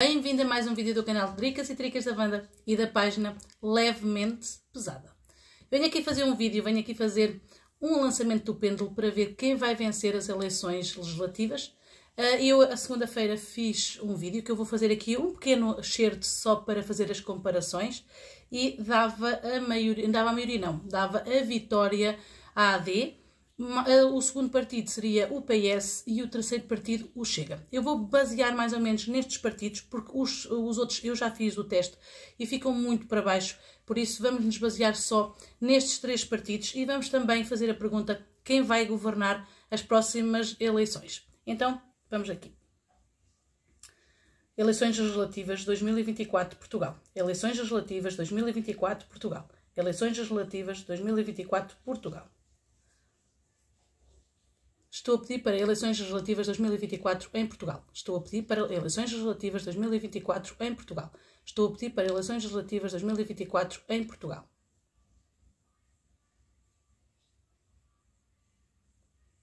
Bem-vindo a mais um vídeo do canal Dricas e Tricas da Banda e da página Levemente Pesada. Venho aqui fazer um vídeo, venho aqui fazer um lançamento do pêndulo para ver quem vai vencer as eleições legislativas. Eh, eu, a segunda-feira, fiz um vídeo que eu vou fazer aqui um pequeno excerto só para fazer as comparações e dava a maioria, dava a maioria não, dava a vitória à AD, eh, o segundo partido seria o PS e o terceiro partido o Chega. Eu vou basear mais ou menos nestes partidos, porque os, os outros eu já fiz o teste e ficam muito para baixo, por isso vamos nos basear só nestes três partidos e vamos também fazer a pergunta quem vai governar as próximas eleições. Então, vamos aqui. Eleições Legislativas 2024 Portugal. Eleições Legislativas 2024 Portugal. Eleições Legislativas 2024 Portugal. Estou a pedir para eleições legislativas 2024 em Portugal. Estou a pedir para eleições legislativas 2024 em Portugal. Estou a pedir para eleições legislativas 2024 em Portugal.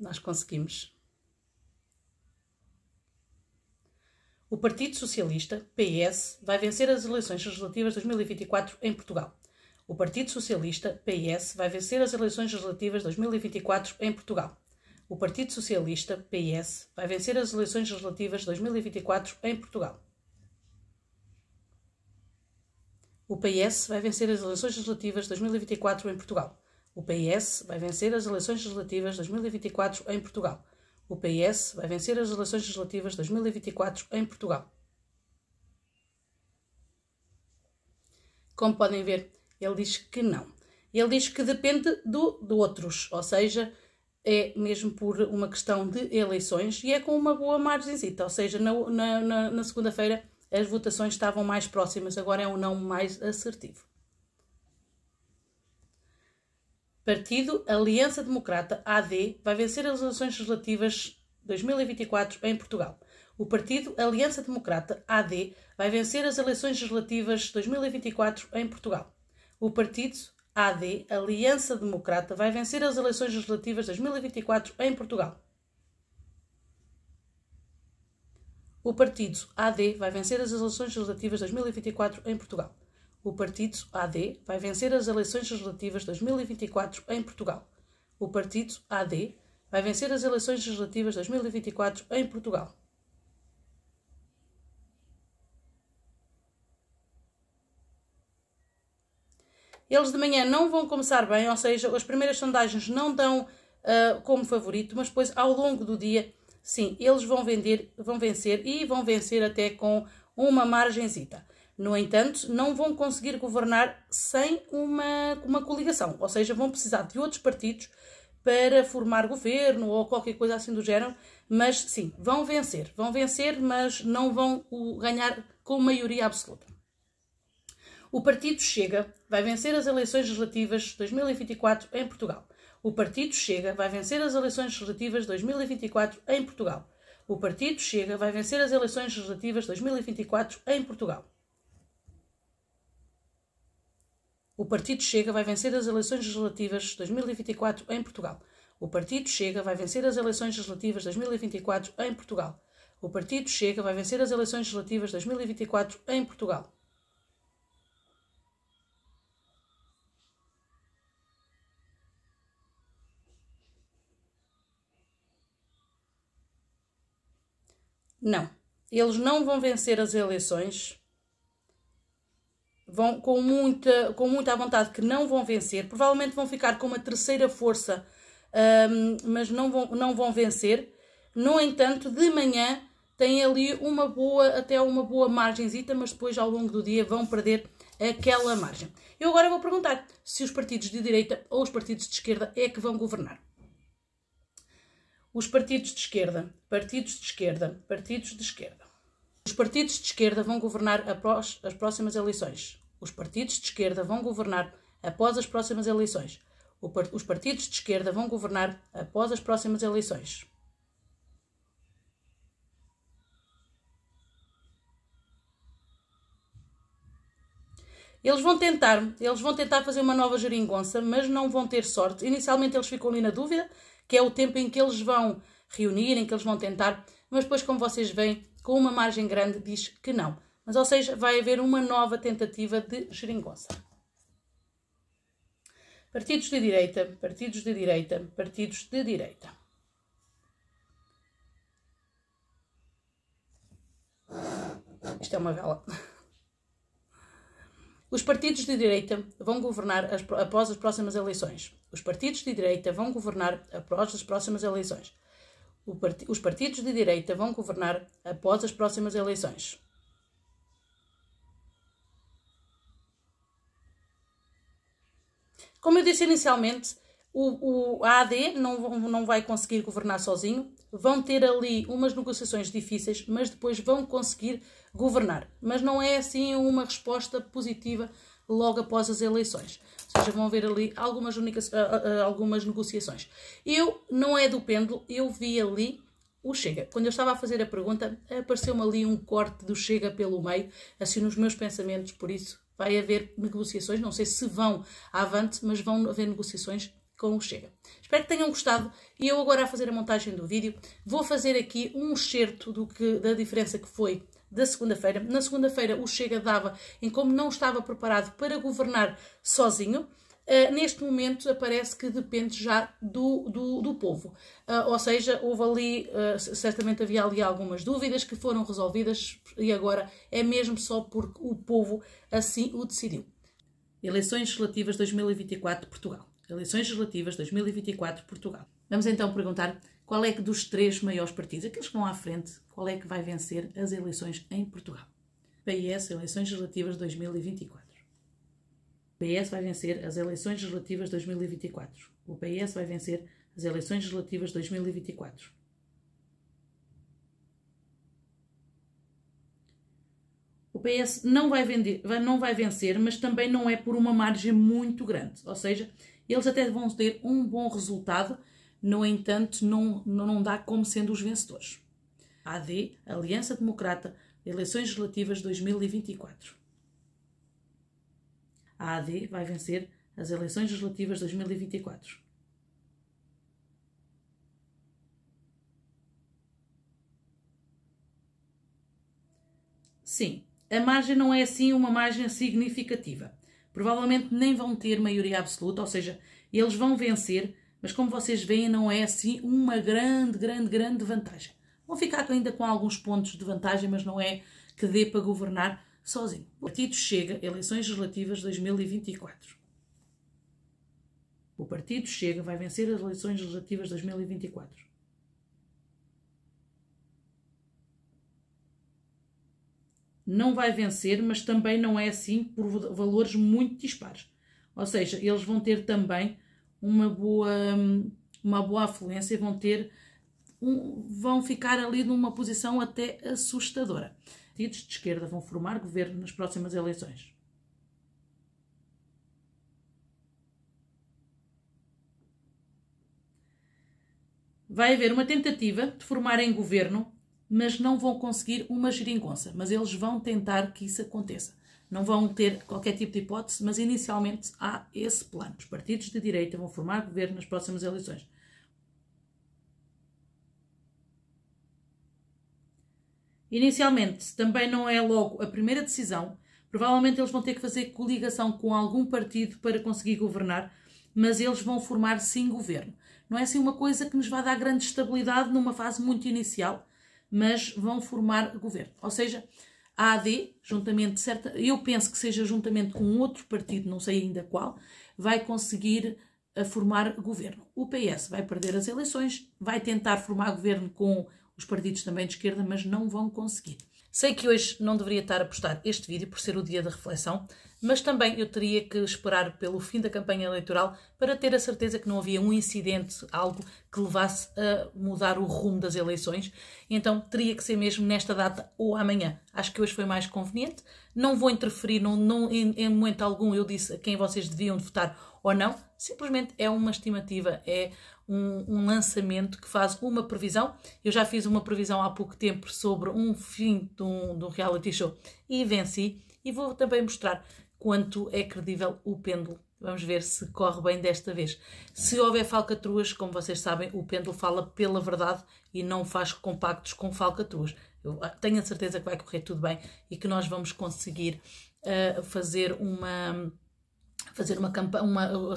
Nós conseguimos. O Partido Socialista, PS, vai vencer as eleições legislativas 2024 em Portugal. O Partido Socialista, PS, vai vencer as eleições legislativas 2024 em Portugal o Partido Socialista, PS, vai vencer as eleições legislativas de 2024 em Portugal. O PS vai vencer as eleições legislativas de 2024 em Portugal. O PS vai vencer as eleições legislativas de 2024 em Portugal. O PS vai vencer as eleições legislativas de 2024 em Portugal. Como podem ver, ele diz que não. Ele diz que depende do, de outros, ou seja, é mesmo por uma questão de eleições e é com uma boa margenzita, ou seja, na, na, na segunda-feira as votações estavam mais próximas, agora é um não mais assertivo. Partido Aliança Democrata AD vai vencer as eleições legislativas 2024 em Portugal. O partido Aliança Democrata AD vai vencer as eleições legislativas 2024 em Portugal. O partido AD, Aliança Democrata, vai vencer as eleições legislativas de 2024 em Portugal. O partido AD vai vencer as eleições legislativas de 2024 em Portugal. O partido AD vai vencer as eleições legislativas de 2024 em Portugal. O partido AD vai vencer as eleições legislativas de 2024 em Portugal. Eles de manhã não vão começar bem, ou seja, as primeiras sondagens não dão uh, como favorito, mas depois ao longo do dia, sim, eles vão vender, vão vencer e vão vencer até com uma margenzita. No entanto, não vão conseguir governar sem uma, uma coligação, ou seja, vão precisar de outros partidos para formar governo ou qualquer coisa assim do género, mas sim, vão vencer, vão vencer, mas não vão ganhar com maioria absoluta. O partido Chega vai vencer as eleições legislativas 2024 em Portugal. O partido Chega vai vencer as eleições legislativas 2024 em Portugal. O partido Chega vai vencer as eleições legislativas 2024 em Portugal. O partido Chega vai vencer as eleições legislativas 2024 em Portugal. O partido Chega vai vencer as eleições legislativas 2024 em Portugal. O partido Chega vai vencer as eleições legislativas 2024 em Portugal. Não. Eles não vão vencer as eleições. Vão com muita, com muita vontade que não vão vencer. Provavelmente vão ficar com uma terceira força, um, mas não vão, não vão vencer. No entanto, de manhã tem ali uma boa, até uma boa margenzita, mas depois ao longo do dia vão perder aquela margem. Eu agora vou perguntar se os partidos de direita ou os partidos de esquerda é que vão governar. Os partidos de esquerda, partidos de esquerda, partidos de esquerda. Os partidos de esquerda vão governar após as próximas eleições. Os partidos de esquerda vão governar após as próximas eleições. Os partidos de esquerda vão governar após as próximas eleições. Eles vão tentar, eles vão tentar fazer uma nova geringonça, mas não vão ter sorte. Inicialmente eles ficam ali na dúvida, que é o tempo em que eles vão reunir, em que eles vão tentar, mas depois, como vocês veem, com uma margem grande diz que não. Mas, ou seja, vai haver uma nova tentativa de geringonça. Partidos de direita, partidos de direita, partidos de direita. Isto é uma vela. Os partidos de direita vão governar as, após as próximas eleições. Os partidos de direita vão governar após as próximas eleições. Part, os partidos de direita vão governar após as próximas eleições. Como eu disse inicialmente, o, o AD não, não vai conseguir governar sozinho, vão ter ali umas negociações difíceis, mas depois vão conseguir governar. Mas não é assim uma resposta positiva logo após as eleições. Ou seja, vão haver ali algumas, ah, ah, ah, algumas negociações. Eu, não é do pêndulo, eu vi ali o Chega. Quando eu estava a fazer a pergunta, apareceu-me ali um corte do Chega pelo meio, assim nos meus pensamentos, por isso vai haver negociações, não sei se vão avante, mas vão haver negociações com o Chega. Espero que tenham gostado e eu agora a fazer a montagem do vídeo vou fazer aqui um excerto do que, da diferença que foi da segunda-feira. Na segunda-feira o Chega dava em como não estava preparado para governar sozinho. Uh, neste momento aparece que depende já do, do, do povo. Uh, ou seja, houve ali, uh, certamente havia ali algumas dúvidas que foram resolvidas e agora é mesmo só porque o povo assim o decidiu. Eleições Legislativas 2024 de Portugal. Eleições Legislativas 2024, Portugal. Vamos então perguntar qual é que dos três maiores partidos, aqueles que vão à frente, qual é que vai vencer as eleições em Portugal? PS, Eleições Legislativas 2024. O PS vai vencer as eleições legislativas 2024. O PS vai vencer as eleições legislativas 2024. O PS não vai, vender, não vai vencer, mas também não é por uma margem muito grande. Ou seja, eles até vão ter um bom resultado, no entanto, não, não dá como sendo os vencedores. AD, Aliança Democrata, eleições relativas 2024. A AD vai vencer as eleições legislativas 2024. Sim, a margem não é assim uma margem significativa. Provavelmente nem vão ter maioria absoluta, ou seja, eles vão vencer, mas como vocês veem, não é assim uma grande, grande, grande vantagem. Vão ficar ainda com alguns pontos de vantagem, mas não é que dê para governar sozinho. O partido chega, eleições legislativas 2024. O partido chega, vai vencer as eleições legislativas 2024. não vai vencer, mas também não é assim por valores muito dispares. Ou seja, eles vão ter também uma boa, uma boa afluência, vão ter um, vão ficar ali numa posição até assustadora. Partidos de esquerda vão formar governo nas próximas eleições. Vai haver uma tentativa de formarem governo mas não vão conseguir uma geringonça. Mas eles vão tentar que isso aconteça. Não vão ter qualquer tipo de hipótese, mas inicialmente há esse plano. Os partidos de direita vão formar governo nas próximas eleições. Inicialmente, também não é logo a primeira decisão. Provavelmente eles vão ter que fazer coligação com algum partido para conseguir governar, mas eles vão formar sim governo. Não é assim uma coisa que nos vai dar grande estabilidade numa fase muito inicial, mas vão formar governo. Ou seja, a AD, juntamente certa, eu penso que seja juntamente com outro partido, não sei ainda qual, vai conseguir eh, formar governo. O PS vai perder as eleições, vai tentar formar governo com os partidos também de esquerda, mas não vão conseguir. Sei que hoje não deveria estar a postar este vídeo por ser o dia da reflexão, mas também eu teria que esperar pelo fim da campanha eleitoral para ter a certeza que não havia um incidente, algo que levasse a mudar o rumo das eleições. Então teria que ser mesmo nesta data ou amanhã. Acho que hoje foi mais conveniente. Não vou interferir, não, não em, em momento algum eu disse a quem vocês deviam votar ou não, simplesmente é uma estimativa, é um, um, lançamento que faz uma previsão. Eu já fiz uma previsão há pouco tempo sobre um fim de um, um reality show e venci, e vou também mostrar quanto é credível o pêndulo. Vamos ver se corre bem desta vez. Se houver falcatruas, como vocês sabem, o pêndulo fala pela verdade e não faz compactos com falcatruas. Eu ah, tenho a certeza que vai correr tudo bem e que nós vamos conseguir uh, fazer uma fazer uma campanha,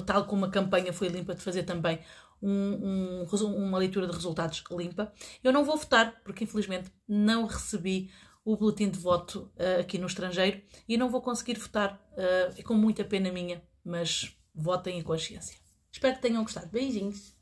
tal como a campanha foi limpa, de fazer também um, um, uma leitura de resultados limpa. Eu não vou votar, porque infelizmente não recebi o boletim de voto uh, aqui no estrangeiro e não vou conseguir votar. Uh, é com muita pena minha, mas votem em consciência. Espero que tenham gostado. Beijinhos!